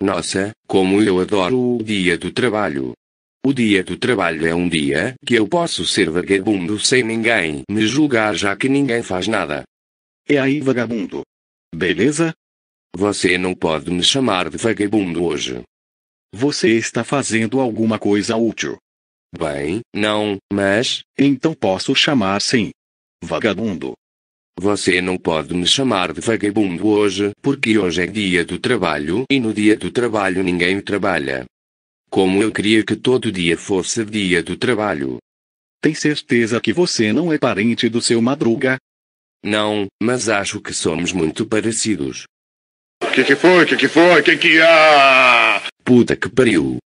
Nossa, como eu adoro o dia do trabalho. O dia do trabalho é um dia que eu posso ser vagabundo sem ninguém me julgar já que ninguém faz nada. E é aí, vagabundo? Beleza? Você não pode me chamar de vagabundo hoje. Você está fazendo alguma coisa útil. Bem, não, mas. Então posso chamar sim. Vagabundo. Você não pode me chamar de vagabundo hoje, porque hoje é dia do trabalho e no dia do trabalho ninguém trabalha. Como eu queria que todo dia fosse dia do trabalho. Tem certeza que você não é parente do seu Madruga? Não, mas acho que somos muito parecidos. Que que foi? Que que foi? Que que há? Puta que pariu.